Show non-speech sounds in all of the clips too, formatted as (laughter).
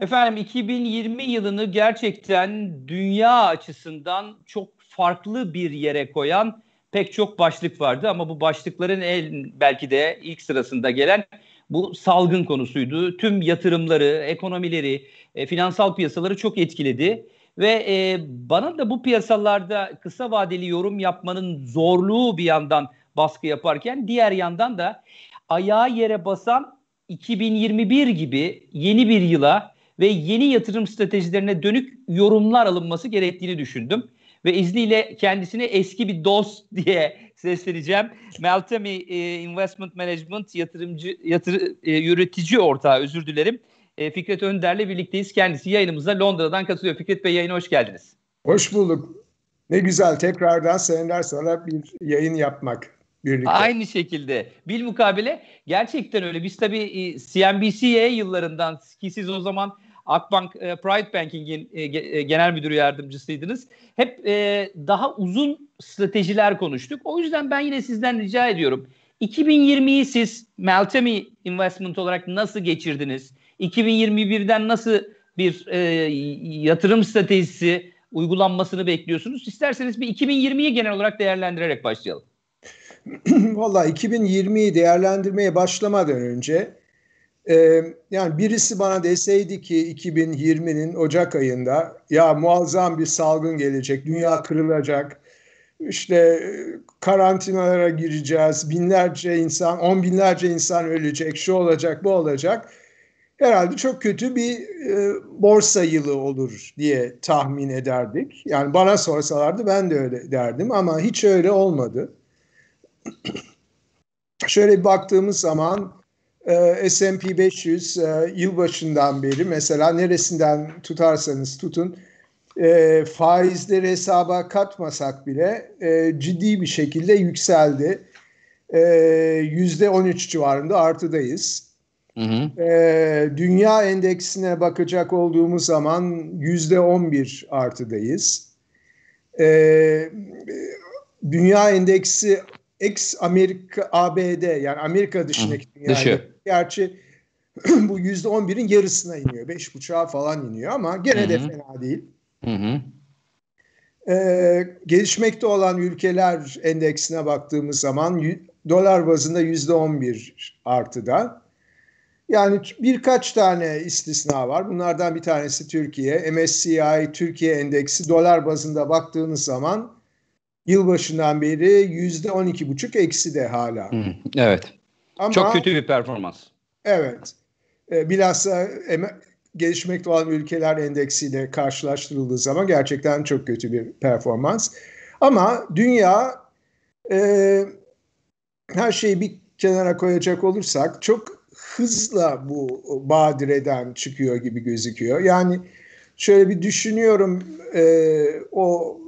Efendim 2020 yılını gerçekten dünya açısından çok farklı bir yere koyan pek çok başlık vardı ama bu başlıkların en belki de ilk sırasında gelen bu salgın konusuydu. Tüm yatırımları, ekonomileri, e, finansal piyasaları çok etkiledi ve e, bana da bu piyasalarda kısa vadeli yorum yapmanın zorluğu bir yandan baskı yaparken diğer yandan da ayağa yere basan 2021 gibi yeni bir yıla ve yeni yatırım stratejilerine dönük yorumlar alınması gerektiğini düşündüm. Ve izniyle kendisine eski bir dost (laughs) diye sesleneceğim. Meltemi e, e, Investment Management yatırımcı yatır, e, ortağı özür dilerim. E, Fikret Önder'le birlikteyiz. Kendisi yayınımıza Londra'dan katılıyor. Fikret Bey yayına hoş geldiniz. Hoş bulduk. Ne güzel tekrardan seneler sonra bir yayın yapmak birlikte. Aynı şekilde. Bil mukabele gerçekten öyle. Biz tabii CNBC'ye yıllarından ki siz o zaman Akbank e, Pride Banking'in e, e, genel müdürü yardımcısıydınız. Hep e, daha uzun stratejiler konuştuk. O yüzden ben yine sizden rica ediyorum. 2020'yi siz Meltemi Investment olarak nasıl geçirdiniz? 2021'den nasıl bir e, yatırım stratejisi uygulanmasını bekliyorsunuz? İsterseniz bir 2020'yi genel olarak değerlendirerek başlayalım. (clears throat) Valla 2020'yi değerlendirmeye başlamadan önce ee, yani birisi bana deseydi ki 2020'nin Ocak ayında ya muazzam bir salgın gelecek, dünya kırılacak, işte e, karantinalara gireceğiz, binlerce insan, on binlerce insan ölecek, şu olacak, bu olacak. Herhalde çok kötü bir e, borsa yılı olur diye tahmin ederdik. Yani bana sorsalardı ben de öyle derdim ama hiç öyle olmadı. (clears throat) Şöyle bir baktığımız zaman ee, S&P 500 e, yılbaşından beri mesela neresinden tutarsanız tutun e, faizleri hesaba katmasak bile e, ciddi bir şekilde yükseldi. E, yüzde %13 civarında artıdayız. Hı hı. E, dünya endeksine bakacak olduğumuz zaman yüzde on bir artıdayız. dünya endeksi ex Amerika ABD yani Amerika dışındaki hı, dünya dışı. Gerçi (clears throat) bu yüzde on birin yarısına iniyor. Beş buçuğa falan iniyor ama gene Hı-hı. de fena değil. Hı hı. Ee, gelişmekte olan ülkeler endeksine baktığımız zaman dolar bazında yüzde on bir artıda. Yani birkaç tane istisna var. Bunlardan bir tanesi Türkiye. MSCI Türkiye endeksi dolar bazında baktığınız zaman yılbaşından beri yüzde on iki buçuk eksi de hala. Hı, evet. Ama, Çok kötü bir performans. Evet. E, bilhassa em- gelişmekte olan ülkeler endeksiyle karşılaştırıldığı zaman gerçekten çok kötü bir performans. Ama dünya e, her şeyi bir kenara koyacak olursak çok hızla bu badireden çıkıyor gibi gözüküyor. Yani şöyle bir düşünüyorum e, o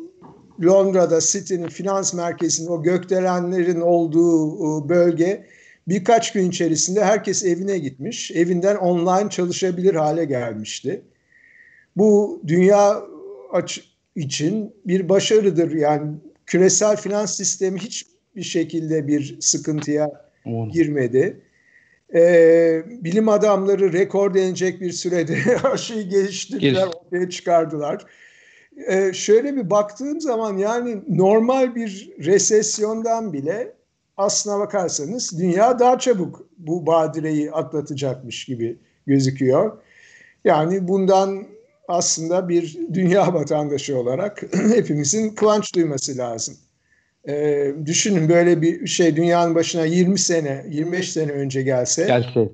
Londra'da City'nin finans merkezinin o gökdelenlerin olduğu bölge Birkaç gün içerisinde herkes evine gitmiş. Evinden online çalışabilir hale gelmişti. Bu dünya için bir başarıdır. Yani küresel finans sistemi hiçbir şekilde bir sıkıntıya girmedi. Ee, bilim adamları rekor denecek bir sürede aşıyı (laughs) geliştirdiler, Geliş. ortaya çıkardılar. Ee, şöyle bir baktığım zaman yani normal bir resesyondan bile aslına bakarsanız dünya daha çabuk bu badireyi atlatacakmış gibi gözüküyor. Yani bundan aslında bir dünya (laughs) vatandaşı olarak (clears throat) hepimizin kıvanç duyması lazım. Ee, düşünün böyle bir şey dünyanın başına 20 sene, 25 sene önce gelse, gelse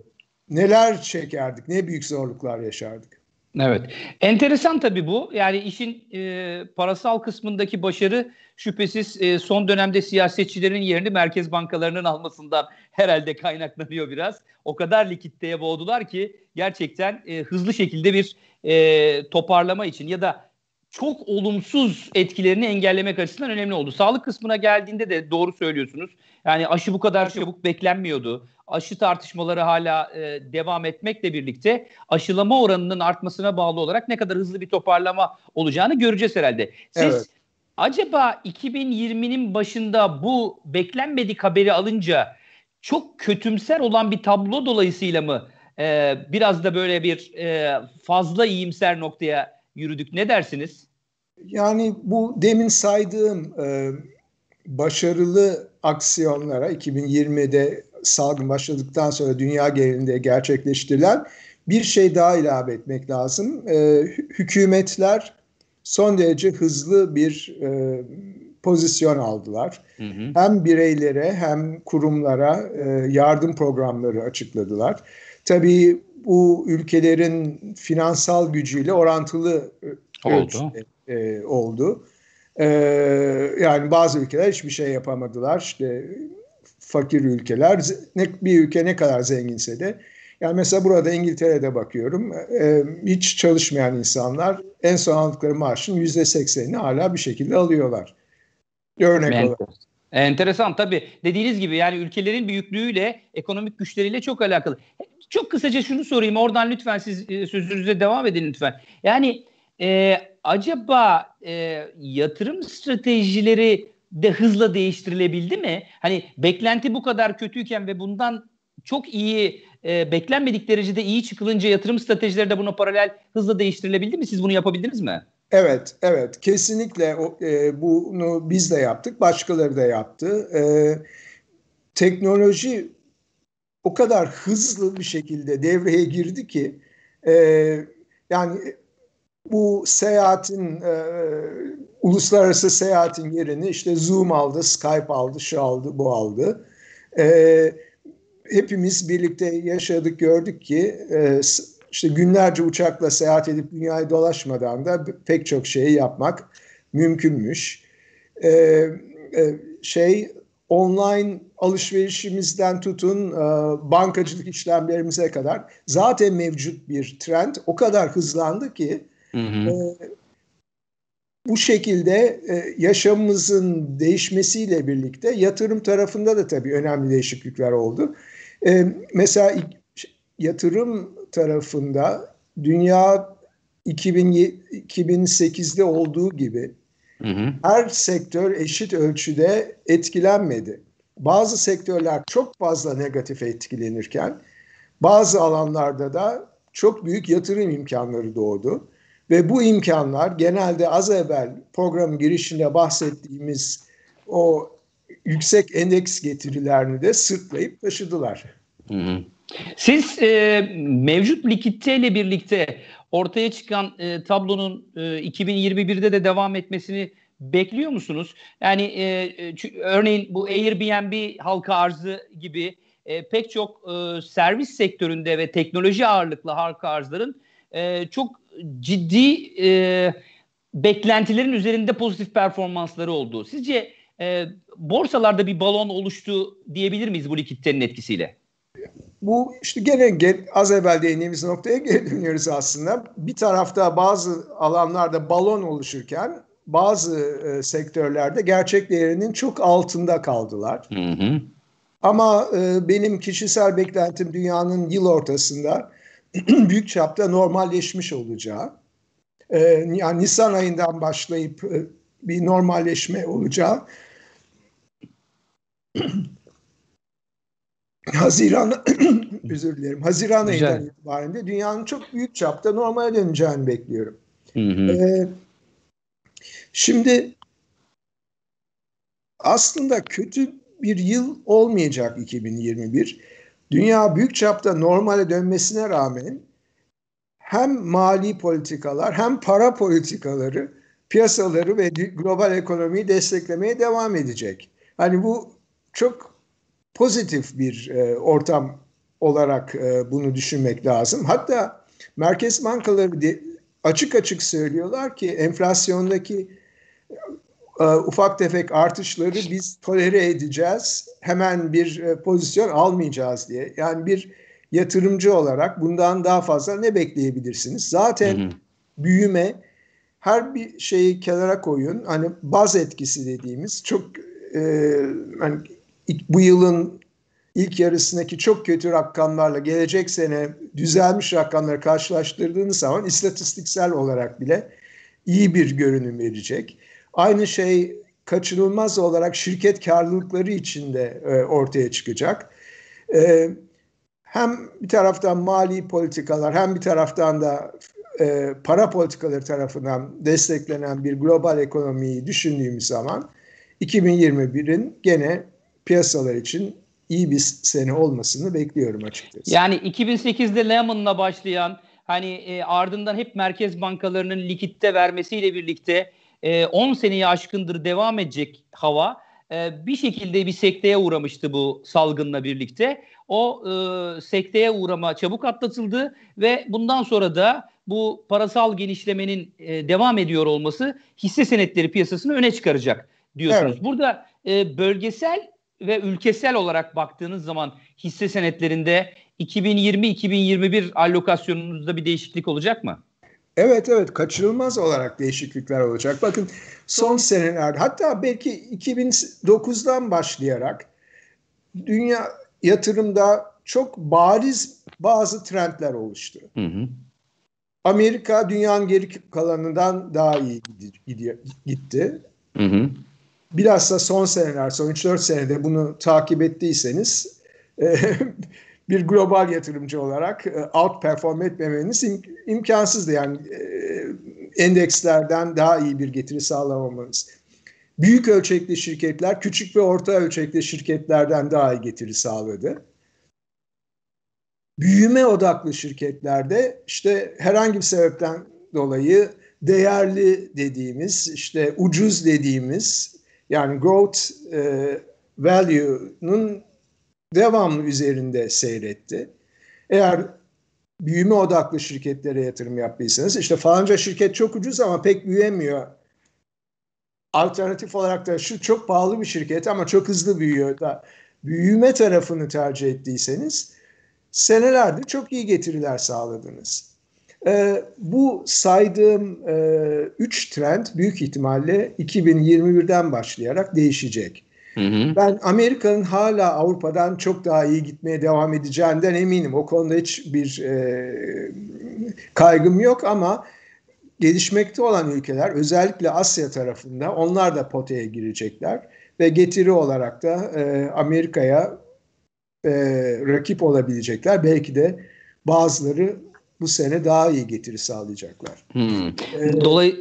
neler çekerdik, ne büyük zorluklar yaşardık. Evet. Enteresan tabii bu. Yani işin e, parasal kısmındaki başarı şüphesiz e, son dönemde siyasetçilerin yerini merkez bankalarının almasından herhalde kaynaklanıyor biraz. O kadar likiditeye boğdular ki gerçekten e, hızlı şekilde bir e, toparlama için ya da çok olumsuz etkilerini engellemek açısından önemli oldu. Sağlık kısmına geldiğinde de doğru söylüyorsunuz. Yani aşı bu kadar çabuk beklenmiyordu aşı tartışmaları hala e, devam etmekle birlikte aşılama oranının artmasına bağlı olarak ne kadar hızlı bir toparlama olacağını göreceğiz herhalde. Siz evet. acaba 2020'nin başında bu beklenmedik haberi alınca çok kötümser olan bir tablo dolayısıyla mı e, biraz da böyle bir e, fazla iyimser noktaya yürüdük? Ne dersiniz? Yani bu demin saydığım e, başarılı aksiyonlara 2020'de salgın başladıktan sonra dünya genelinde gerçekleştirilen bir şey daha ilave etmek lazım. E, hükümetler son derece hızlı bir e, pozisyon aldılar. Hı hı. Hem bireylere hem kurumlara e, yardım programları açıkladılar. Tabii bu ülkelerin finansal gücüyle orantılı oldu. E, oldu. E, ee, yani bazı ülkeler hiçbir şey yapamadılar. İşte fakir ülkeler. Ne, bir ülke ne kadar zenginse de. Yani mesela burada İngiltere'de bakıyorum. E, hiç çalışmayan insanlar en son aldıkları maaşın yüzde seksenini hala bir şekilde alıyorlar. Örnek Mentor. olarak. Enteresan tabii. Dediğiniz gibi yani ülkelerin büyüklüğüyle, ekonomik güçleriyle çok alakalı. Çok kısaca şunu sorayım. Oradan lütfen siz e, sözünüze devam edin lütfen. Yani e, acaba e, yatırım stratejileri de hızla değiştirilebildi mi? Hani beklenti bu kadar kötüyken ve bundan çok iyi e, beklenmedik derecede iyi çıkılınca yatırım stratejileri de buna paralel hızla değiştirilebildi mi? Siz bunu yapabildiniz mi? Evet, evet. Kesinlikle e, bunu biz de yaptık, başkaları da yaptı. E, teknoloji o kadar hızlı bir şekilde devreye girdi ki e, yani bu seyahatin e, uluslararası seyahatin yerini işte Zoom aldı, Skype aldı, şu aldı, bu aldı. E, hepimiz birlikte yaşadık, gördük ki e, işte günlerce uçakla seyahat edip dünyayı dolaşmadan da pek çok şeyi yapmak mümkünmüş. E, e, şey online alışverişimizden tutun e, bankacılık işlemlerimize kadar zaten mevcut bir trend o kadar hızlandı ki hı hı. E, bu şekilde e, yaşamımızın değişmesiyle birlikte yatırım tarafında da tabii önemli değişiklikler oldu. E, mesela yatırım tarafında dünya 2008'de olduğu gibi hı hı. her sektör eşit ölçüde etkilenmedi. Bazı sektörler çok fazla negatif etkilenirken bazı alanlarda da çok büyük yatırım imkanları doğdu. Ve bu imkanlar genelde az evvel program girişinde bahsettiğimiz o yüksek endeks getirilerini de sırtlayıp taşıdılar. Siz e, mevcut likiditeyle birlikte ortaya çıkan e, tablonun e, 2021'de de devam etmesini bekliyor musunuz? Yani e, e çünkü, örneğin bu Airbnb halka arzı gibi e, pek çok e, servis sektöründe ve teknoloji ağırlıklı halka arzların e, çok ciddi e, beklentilerin üzerinde pozitif performansları oldu. Sizce e, borsalarda bir balon oluştu diyebilir miyiz bu likiditenin etkisiyle? Bu işte gene gel, az evvel değindiğimiz noktaya geri aslında. Bir tarafta bazı alanlarda balon oluşurken bazı e, sektörlerde gerçek değerinin çok altında kaldılar. Hı hı. Ama e, benim kişisel beklentim dünyanın yıl ortasında (clears throat) büyük çapta normalleşmiş olacağı, e, yani Nisan ayından başlayıp e, bir normalleşme olacağı, (clears throat) Haziran, (clears throat) özür dilerim, Haziran Güzel. ayından itibaren de dünyanın çok büyük çapta normale döneceğini bekliyorum. Hı hı. E, şimdi aslında kötü bir yıl olmayacak 2021. Dünya büyük çapta normale dönmesine rağmen hem mali politikalar hem para politikaları piyasaları ve global ekonomiyi desteklemeye devam edecek. Hani bu çok pozitif bir e, ortam olarak e, bunu düşünmek lazım. Hatta merkez bankaları de, açık açık söylüyorlar ki enflasyondaki e, ufak tefek artışları biz tolere edeceğiz. Hemen bir e, pozisyon almayacağız diye. Yani bir yatırımcı olarak bundan daha fazla ne bekleyebilirsiniz? Zaten büyüme her bir şeyi kenara koyun. Hani baz etkisi dediğimiz çok e, hani bu yılın ilk yarısındaki çok kötü rakamlarla gelecek sene düzelmiş rakamları karşılaştırdığınız zaman istatistiksel olarak bile iyi bir görünüm verecek. Aynı şey kaçınılmaz olarak şirket karlılıkları içinde e, ortaya çıkacak. E, hem bir taraftan mali politikalar hem bir taraftan da e, para politikaları tarafından desteklenen bir global ekonomiyi düşündüğümüz zaman 2021'in gene piyasalar için iyi bir sene olmasını bekliyorum açıkçası. Yani 2008'de Lehman'la başlayan hani e, ardından hep merkez bankalarının likitte vermesiyle birlikte e, ee, 10 seneyi aşkındır devam edecek hava e, bir şekilde bir sekteye uğramıştı bu salgınla birlikte. O e, sekteye uğrama çabuk atlatıldı ve bundan sonra da bu parasal genişlemenin e, devam ediyor olması hisse senetleri piyasasını öne çıkaracak diyorsunuz. Evet. Burada e, bölgesel ve ülkesel olarak baktığınız zaman hisse senetlerinde 2020-2021 allokasyonunuzda bir değişiklik olacak mı? Evet evet kaçınılmaz olarak değişiklikler olacak. Bakın son senelerde hatta belki 2009'dan başlayarak dünya yatırımda çok bariz bazı trendler oluştu. Hı hı. Amerika dünyanın geri kalanından daha iyi gitti. Hı hı. Bilhassa son seneler, son 3-4 senede bunu takip ettiyseniz e, bir global yatırımcı olarak e, outperform etmemeniz im- imkansızdı. Yani e, endekslerden daha iyi bir getiri sağlamamanız. Büyük ölçekli şirketler küçük ve orta ölçekli şirketlerden daha iyi getiri sağladı. Büyüme odaklı şirketlerde işte herhangi bir sebepten dolayı değerli dediğimiz işte ucuz dediğimiz yani growth e, value'nun devamlı üzerinde seyretti. Eğer büyüme odaklı şirketlere yatırım yaptıysanız işte falanca şirket çok ucuz ama pek büyüyemiyor. Alternatif olarak da şu çok pahalı bir şirket ama çok hızlı büyüyor da büyüme tarafını tercih ettiyseniz senelerde çok iyi getiriler sağladınız. Ee, bu saydığım e, üç trend büyük ihtimalle 2021'den başlayarak değişecek. Hı hı. Ben Amerika'nın hala Avrupa'dan çok daha iyi gitmeye devam edeceğinden eminim. O konuda hiçbir e, kaygım yok ama gelişmekte olan ülkeler özellikle Asya tarafında onlar da poteye girecekler ve getiri olarak da e, Amerika'ya e, rakip olabilecekler. Belki de bazıları bu sene daha iyi getiri sağlayacaklar. Hmm. Ee, Dolay,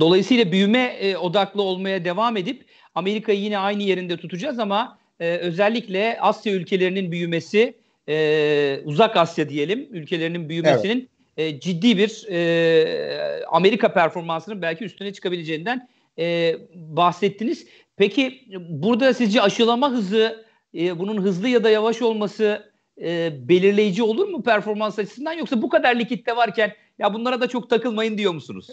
dolayısıyla büyüme e, odaklı olmaya devam edip Amerika'yı yine aynı yerinde tutacağız ama e, özellikle Asya ülkelerinin büyümesi, e, uzak Asya diyelim ülkelerinin büyümesinin evet. e, ciddi bir e, Amerika performansının belki üstüne çıkabileceğinden e, bahsettiniz. Peki burada sizce aşılama hızı, e, bunun hızlı ya da yavaş olması e, belirleyici olur mu performans açısından yoksa bu kadar likitte varken ya bunlara da çok takılmayın diyor musunuz?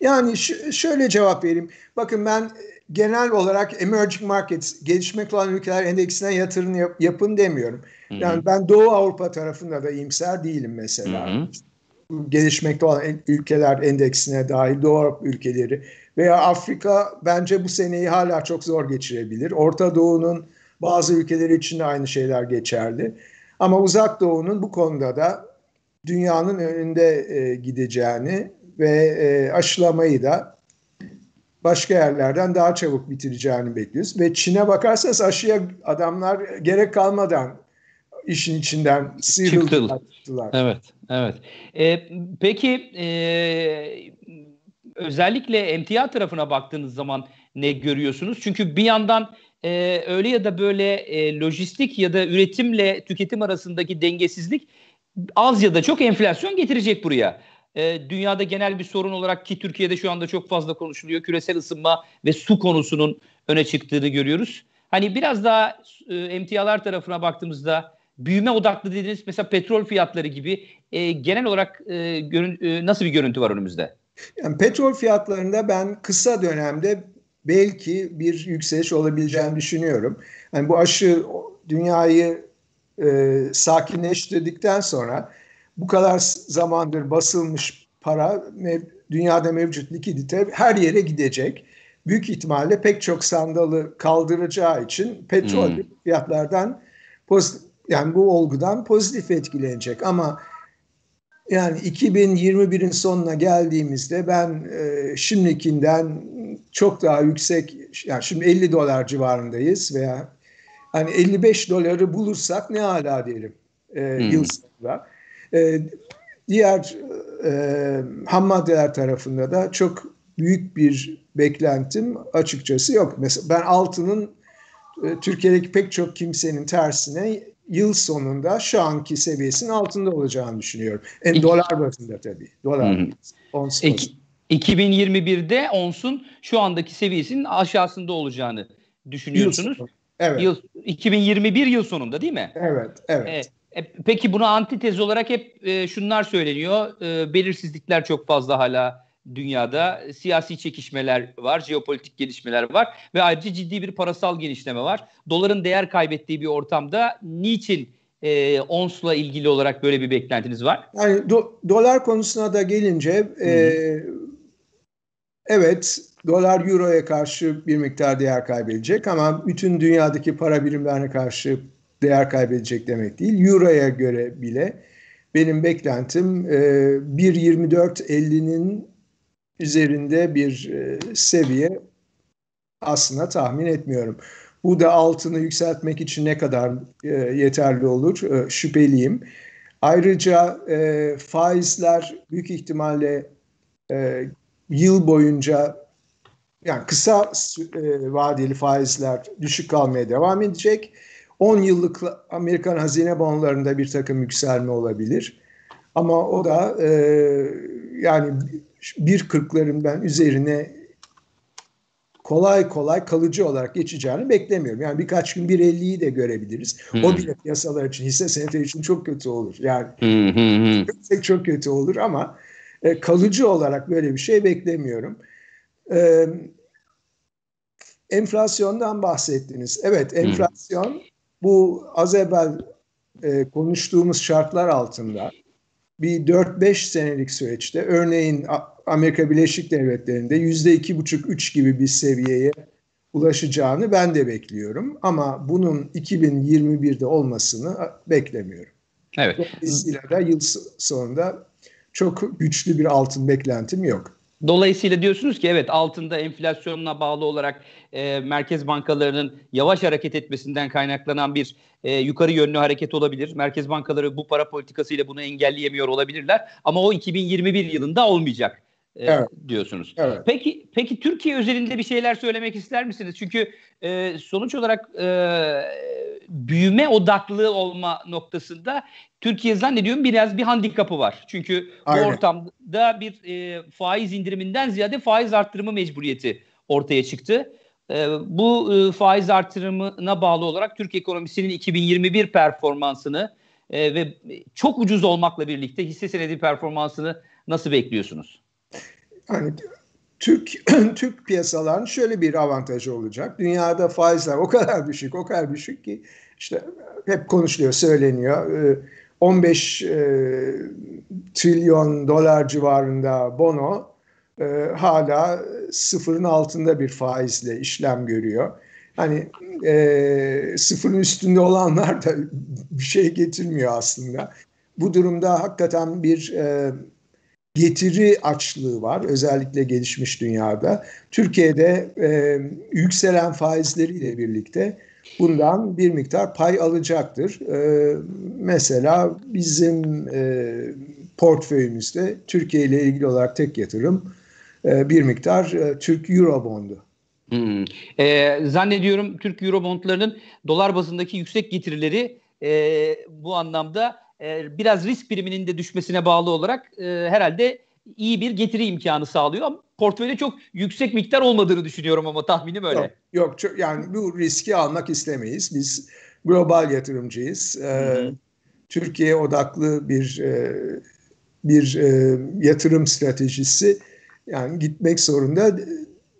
Yani ş- şöyle cevap vereyim. Bakın ben genel olarak emerging markets, gelişmekte olan ülkeler endeksine yatırım yap- yapın demiyorum. Hı-hı. Yani ben Doğu Avrupa tarafında da imser değilim mesela. Hı-hı. Gelişmekte olan ülkeler endeksine dahil Doğu Avrupa ülkeleri veya Afrika bence bu seneyi hala çok zor geçirebilir. Orta Doğu'nun bazı ülkeleri için de aynı şeyler geçerli. Ama Uzak Doğu'nun bu konuda da dünyanın önünde e, gideceğini ve e, aşılamayı da başka yerlerden daha çabuk bitireceğini bekliyoruz. Ve Çin'e bakarsanız aşıya adamlar gerek kalmadan işin içinden sıyrıldılar. Çıktılar. Evet, evet. E, peki e, özellikle emtia tarafına baktığınız zaman ne görüyorsunuz? Çünkü bir yandan e, öyle ya da böyle e, lojistik ya da üretimle tüketim arasındaki dengesizlik az ya da çok enflasyon getirecek buraya. E, dünyada genel bir sorun olarak ki Türkiye'de şu anda çok fazla konuşuluyor. Küresel ısınma ve su konusunun öne çıktığını görüyoruz. Hani biraz daha e, emtialar tarafına baktığımızda büyüme odaklı dediğiniz mesela petrol fiyatları gibi e, genel olarak e, görün, e, nasıl bir görüntü var önümüzde? Yani petrol fiyatlarında ben kısa dönemde belki bir yükseliş olabileceğini düşünüyorum. Yani bu aşı dünyayı e, sakinleştirdikten sonra bu kadar zamandır basılmış para mev, dünyada mevcut likidite her yere gidecek. Büyük ihtimalle pek çok sandalı kaldıracağı için petrol hmm. fiyatlardan pozitif, yani bu olgudan pozitif etkilenecek ama yani 2021'in sonuna geldiğimizde ben e, şimdikinden çok daha yüksek yani şimdi 50 dolar civarındayız veya hani 55 doları bulursak ne hala diyelim e, hmm. yıl sonunda. E, diğer e, ham maddeler tarafında da çok büyük bir beklentim açıkçası yok. Mesela ben altının e, Türkiye'deki pek çok kimsenin tersine yıl sonunda şu anki seviyesinin altında olacağını düşünüyorum. En İki, dolar bazında tabii. Dolar. Hı. 2021'de onsun şu andaki seviyesinin aşağısında olacağını düşünüyorsunuz. Yıl Evet. Yıl, 2021 yıl sonunda değil mi? Evet, evet. E, e, peki bunu antitez olarak hep e, şunlar söyleniyor. E, belirsizlikler çok fazla hala dünyada. Siyasi çekişmeler var, jeopolitik gelişmeler var ve ayrıca ciddi bir parasal genişleme var. Doların değer kaybettiği bir ortamda niçin e, ONS'la ilgili olarak böyle bir beklentiniz var? Yani do, dolar konusuna da gelince e, evet dolar euroya karşı bir miktar değer kaybedecek ama bütün dünyadaki para birimlerine karşı değer kaybedecek demek değil. Euroya göre bile benim beklentim e, 1.24.50'nin üzerinde bir e, seviye aslında tahmin etmiyorum. Bu da altını yükseltmek için ne kadar e, yeterli olur e, şüpheliyim. Ayrıca faizler büyük ihtimalle yıl boyunca yani kısa e, vadeli faizler düşük kalmaya devam edecek. 10 yıllık Amerikan hazine bonlarında bir takım yükselme olabilir. Ama o da e, yani bir kırklarından üzerine kolay kolay kalıcı olarak geçeceğini beklemiyorum. Yani birkaç gün 1.50'yi de görebiliriz. Hmm. O bile piyasalar için, hisse senetleri için çok kötü olur. Yani hmm, hmm, hmm, çok kötü olur ama e, kalıcı olarak böyle bir şey beklemiyorum. Ee, enflasyondan bahsettiniz. Evet enflasyon hmm. bu az evvel e, konuştuğumuz şartlar altında bir 4-5 senelik süreçte örneğin Amerika Birleşik Devletleri'nde %2,5-3 gibi bir seviyeye ulaşacağını ben de bekliyorum. Ama bunun 2021'de olmasını beklemiyorum. Evet. Dolayısıyla da yıl sonunda çok güçlü bir altın beklentim yok. Dolayısıyla diyorsunuz ki evet altında enflasyonuna bağlı olarak e, merkez bankalarının yavaş hareket etmesinden kaynaklanan bir e, yukarı yönlü hareket olabilir. Merkez bankaları bu para politikasıyla bunu engelleyemiyor olabilirler ama o 2021 yılında olmayacak e, evet. diyorsunuz. Evet. Peki peki Türkiye özelinde bir şeyler söylemek ister misiniz? Çünkü e, sonuç olarak e, büyüme odaklı olma noktasında Türkiye zannediyorum biraz bir handikapı var. Çünkü Aynen. bu ortamda bir e, faiz indiriminden ziyade faiz arttırma mecburiyeti ortaya çıktı. E, bu e, faiz artırımına bağlı olarak Türk ekonomisinin 2021 performansını e, ve çok ucuz olmakla birlikte hisse senedi performansını nasıl bekliyorsunuz? hani Türk (clears throat) Türk piyasaların şöyle bir avantajı olacak. Dünyada faizler o kadar (laughs) düşük, o kadar düşük ki işte hep konuşuluyor, söyleniyor. 15 ee, e, trilyon dolar civarında bono e, hala sıfırın altında bir faizle işlem görüyor. Hani e, sıfırın üstünde olanlar da (laughs) bir şey getirmiyor aslında. Bu durumda hakikaten bir e, getiri açlığı var özellikle gelişmiş dünyada. Türkiye'de e, yükselen faizleriyle birlikte bundan bir miktar pay alacaktır. E, mesela bizim e, portföyümüzde Türkiye ile ilgili olarak tek yatırım e, bir miktar e, Türk Eurobond'u. Hmm. E, zannediyorum Türk Eurobond'larının dolar bazındaki yüksek getirileri e, bu anlamda e, biraz risk priminin de düşmesine bağlı olarak e, herhalde iyi bir getiri imkanı sağlıyor. Ama portföyde çok yüksek miktar olmadığını düşünüyorum ama tahminim öyle. Yok, yok çok, yani bu riski almak istemeyiz. Biz global yatırımcıyız. Ee, Türkiye odaklı bir e, bir e, yatırım stratejisi yani gitmek zorunda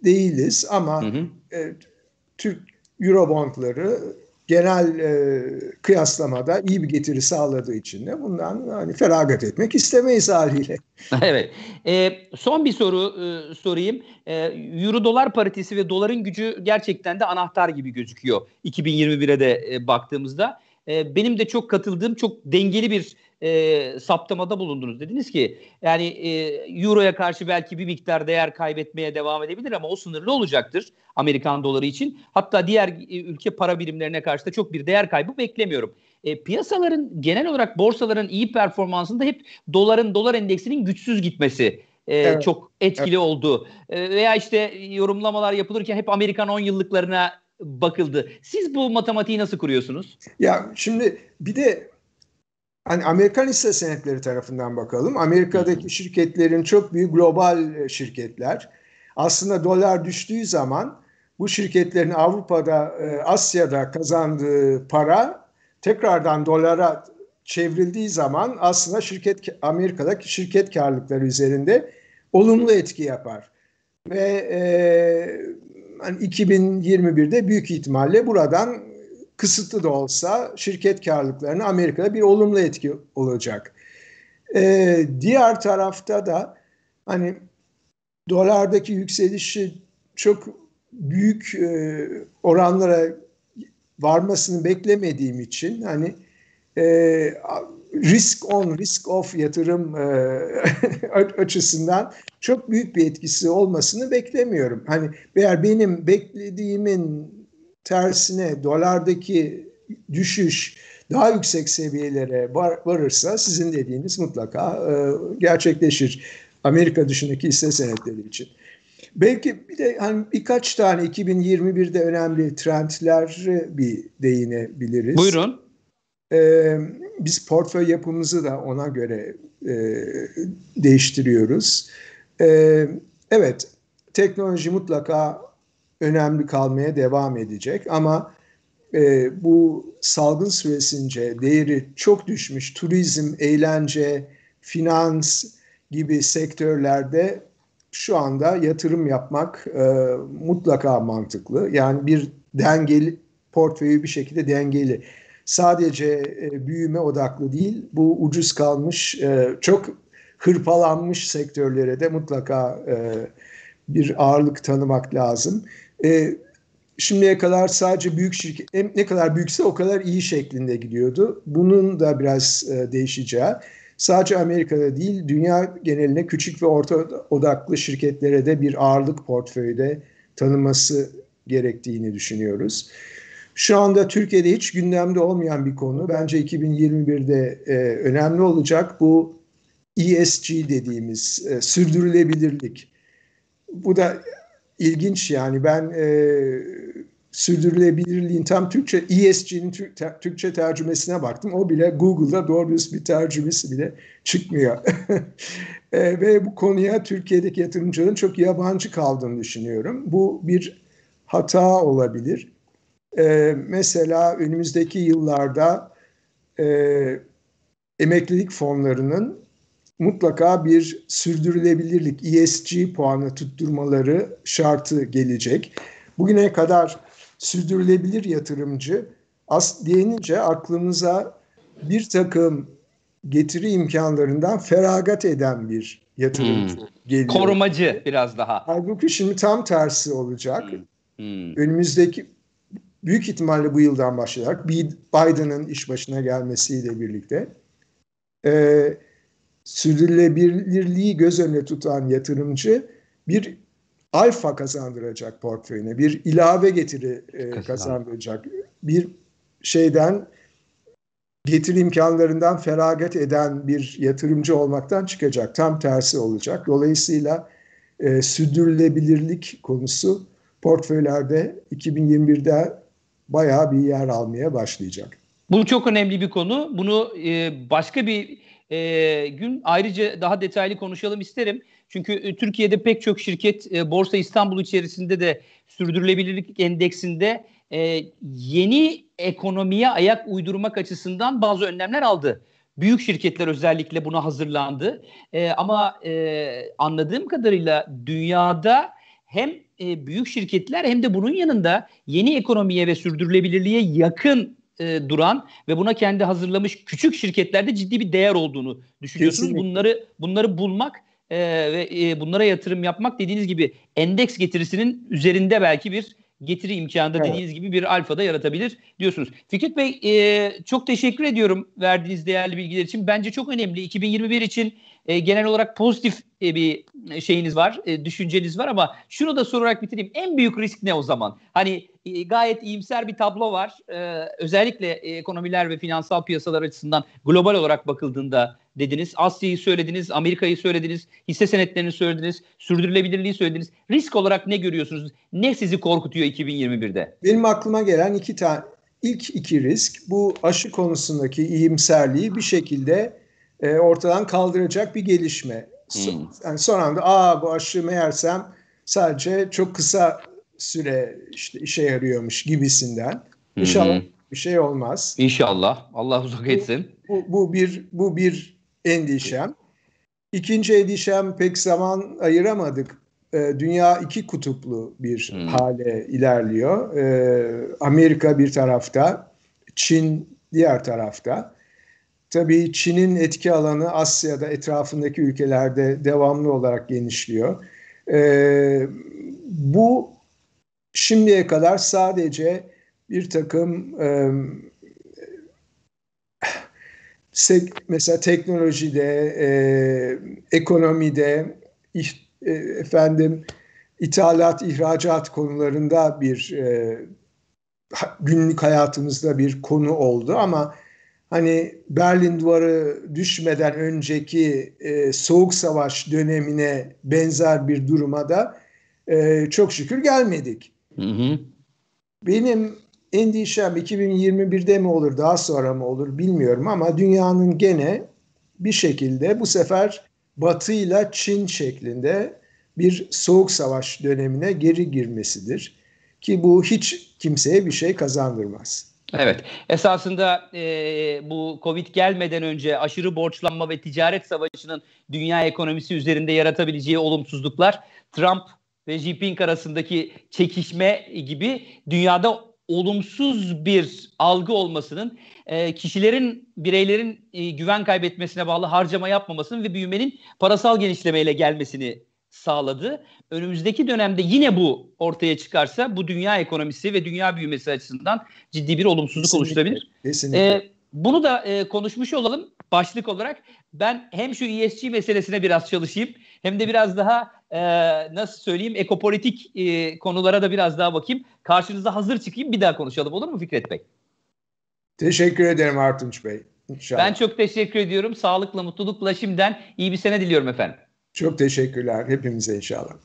değiliz ama hı hı. E, Türk Eurobondları genel e, kıyaslamada iyi bir getiri sağladığı için de bundan hani feragat etmek istemeyiz haliyle. (laughs) Evet. E, son bir soru e, sorayım. E, Euro dolar paritesi ve doların gücü gerçekten de anahtar gibi gözüküyor 2021'e de e, baktığımızda e, benim de çok katıldığım çok dengeli bir e, saptamada bulundunuz. Dediniz ki yani e, Euro'ya karşı belki bir miktar değer kaybetmeye devam edebilir ama o sınırlı olacaktır Amerikan doları için. Hatta diğer e, ülke para birimlerine karşı da çok bir değer kaybı beklemiyorum. E, piyasaların genel olarak borsaların iyi performansında hep doların dolar endeksinin güçsüz gitmesi e, evet. çok etkili evet. oldu. E, veya işte yorumlamalar yapılırken hep Amerikan 10 yıllıklarına bakıldı. Siz bu matematiği nasıl kuruyorsunuz? Ya şimdi bir de hani Amerikan hisse senetleri tarafından bakalım. Amerika'daki şirketlerin çok büyük global e, şirketler. Aslında dolar düştüğü zaman bu şirketlerin Avrupa'da, e, Asya'da kazandığı para tekrardan dolara çevrildiği zaman aslında şirket Amerika'daki şirket karlılıkları üzerinde olumlu etki yapar. Ve e, hani 2021'de büyük ihtimalle buradan kısıtlı da olsa şirket karlılıklarına Amerika'da bir olumlu etki olacak. Ee, diğer tarafta da hani dolardaki yükselişi çok büyük e, oranlara varmasını beklemediğim için hani e, risk on, risk off yatırım e, (laughs) açısından çok büyük bir etkisi olmasını beklemiyorum. Hani eğer benim beklediğimin tersine dolardaki düşüş daha yüksek seviyelere var, varırsa sizin dediğiniz mutlaka e, gerçekleşir. Amerika dışındaki hisse senetleri için. Belki bir de hani birkaç tane 2021'de önemli trendler bir değinebiliriz. Buyurun. Ee, biz portföy yapımızı da ona göre e, değiştiriyoruz. E, evet, teknoloji mutlaka önemli kalmaya devam edecek ama e, bu salgın süresince değeri çok düşmüş turizm, eğlence, finans gibi sektörlerde şu anda yatırım yapmak e, mutlaka mantıklı. Yani bir dengeli portföyü bir şekilde dengeli sadece e, büyüme odaklı değil, bu ucuz kalmış, e, çok hırpalanmış sektörlere de mutlaka e, bir ağırlık tanımak lazım. şimdiye kadar sadece büyük şirket, ne kadar büyükse o kadar iyi şeklinde gidiyordu. Bunun da biraz e, değişeceği sadece Amerika'da değil dünya geneline küçük ve orta odaklı şirketlere de bir ağırlık portföyde tanıması gerektiğini düşünüyoruz. Şu anda Türkiye'de hiç gündemde olmayan bir konu. Bence 2021'de e, önemli olacak bu ESG dediğimiz e, sürdürülebilirlik. Bu da ilginç yani ben e, sürdürülebilirliğin tam Türkçe ESG'nin Türkçe tercümesine baktım. O bile Google'da doğru bir tercümesi bile çıkmıyor. (laughs) e, ve bu konuya Türkiye'deki yatırımcıların çok yabancı kaldığını düşünüyorum. Bu bir hata olabilir. E, mesela önümüzdeki yıllarda e, emeklilik fonlarının mutlaka bir sürdürülebilirlik ESG puanı tutturmaları şartı gelecek. Bugüne kadar sürdürülebilir yatırımcı as deyince aklımıza bir takım getiri imkanlarından feragat eden bir yatırımcı hmm. geliyor. Korumacı biraz daha. Halbuki şimdi tam tersi olacak. Hmm. Hmm. Önümüzdeki büyük ihtimalle bu yıldan başlayarak Biden'ın iş başına gelmesiyle birlikte e, sürdürülebilirliği göz önüne tutan yatırımcı bir alfa kazandıracak portföyüne, bir ilave getiri e, kazandıracak, bir şeyden getiri imkanlarından feragat eden bir yatırımcı olmaktan çıkacak. Tam tersi olacak. Dolayısıyla e, sürdürülebilirlik konusu portföylerde 2021'de bayağı bir yer almaya başlayacak. Bu çok önemli bir konu. Bunu e, başka bir e, gün ayrıca daha detaylı konuşalım isterim. Çünkü e, Türkiye'de pek çok şirket e, Borsa İstanbul içerisinde de sürdürülebilirlik endeksinde e, yeni ekonomiye ayak uydurmak açısından bazı önlemler aldı. Büyük şirketler özellikle buna hazırlandı. E, ama e, anladığım kadarıyla dünyada hem e, büyük şirketler hem de bunun yanında yeni ekonomiye ve sürdürülebilirliğe yakın e, duran ve buna kendi hazırlamış küçük şirketlerde ciddi bir değer olduğunu düşünüyorsunuz. Kesinlikle. Bunları bunları bulmak e, ve e, bunlara yatırım yapmak dediğiniz gibi endeks getirisinin üzerinde belki bir getiri imkanı da evet. dediğiniz gibi bir alfa da yaratabilir diyorsunuz. Fikret Bey e, çok teşekkür ediyorum verdiğiniz değerli bilgiler için. Bence çok önemli. 2021 için e, genel olarak pozitif e, bir şeyiniz var, e, düşünceniz var ama şunu da sorarak bitireyim. En büyük risk ne o zaman? Hani e, gayet iyimser bir tablo var. E, özellikle e, ekonomiler ve finansal piyasalar açısından global olarak bakıldığında dediniz. Asya'yı söylediniz, Amerika'yı söylediniz, hisse senetlerini söylediniz, sürdürülebilirliği söylediniz. Risk olarak ne görüyorsunuz? Ne sizi korkutuyor 2021'de? Benim aklıma gelen iki tane ilk iki risk bu aşı konusundaki iyimserliği bir şekilde e, ortadan kaldıracak bir gelişme. Hmm. Yani son anda aa bu aşı meğersem sadece çok kısa süre işte işe yarıyormuş gibisinden. İnşallah hmm. bir şey olmaz. İnşallah. Allah uzak etsin. Bu, bu, bu bir bu bir endişem. İkinci endişem pek zaman ayıramadık. E, dünya iki kutuplu bir hmm. hale ilerliyor. E, Amerika bir tarafta, Çin diğer tarafta. Tabii Çin'in etki alanı Asya'da etrafındaki ülkelerde devamlı olarak genişliyor. Ee, bu şimdiye kadar sadece bir takım e, mesela teknolojide, e, ekonomide, iht, e, efendim ithalat, ihracat konularında bir e, günlük hayatımızda bir konu oldu ama hani Berlin Duvarı düşmeden önceki e, Soğuk Savaş dönemine benzer bir duruma da e, çok şükür gelmedik. Hı hı. Benim endişem 2021'de mi olur daha sonra mı olur bilmiyorum ama dünyanın gene bir şekilde bu sefer Batı ile Çin şeklinde bir soğuk savaş dönemine geri girmesidir. Ki bu hiç kimseye bir şey kazandırmaz. Evet. Esasında e, bu Covid gelmeden önce aşırı borçlanma ve ticaret savaşının dünya ekonomisi üzerinde yaratabileceği olumsuzluklar Trump ve Jinping arasındaki çekişme gibi dünyada olumsuz bir algı olmasının e, kişilerin, bireylerin e, güven kaybetmesine bağlı harcama yapmamasının ve büyümenin parasal genişlemeyle gelmesini sağladı. Önümüzdeki dönemde yine bu ortaya çıkarsa bu dünya ekonomisi ve dünya büyümesi açısından ciddi bir olumsuzluk kesinlikle, oluşturabilir. Kesinlikle. Ee, bunu da e, konuşmuş olalım başlık olarak. Ben hem şu ESG meselesine biraz çalışayım hem de biraz daha e, nasıl söyleyeyim ekopolitik e, konulara da biraz daha bakayım. Karşınıza hazır çıkayım bir daha konuşalım olur mu Fikret Bey? Teşekkür ederim Artunç Bey. İnşallah. Ben çok teşekkür ediyorum. Sağlıkla, mutlulukla şimdiden iyi bir sene diliyorum efendim. Çok teşekkürler hepimize inşallah.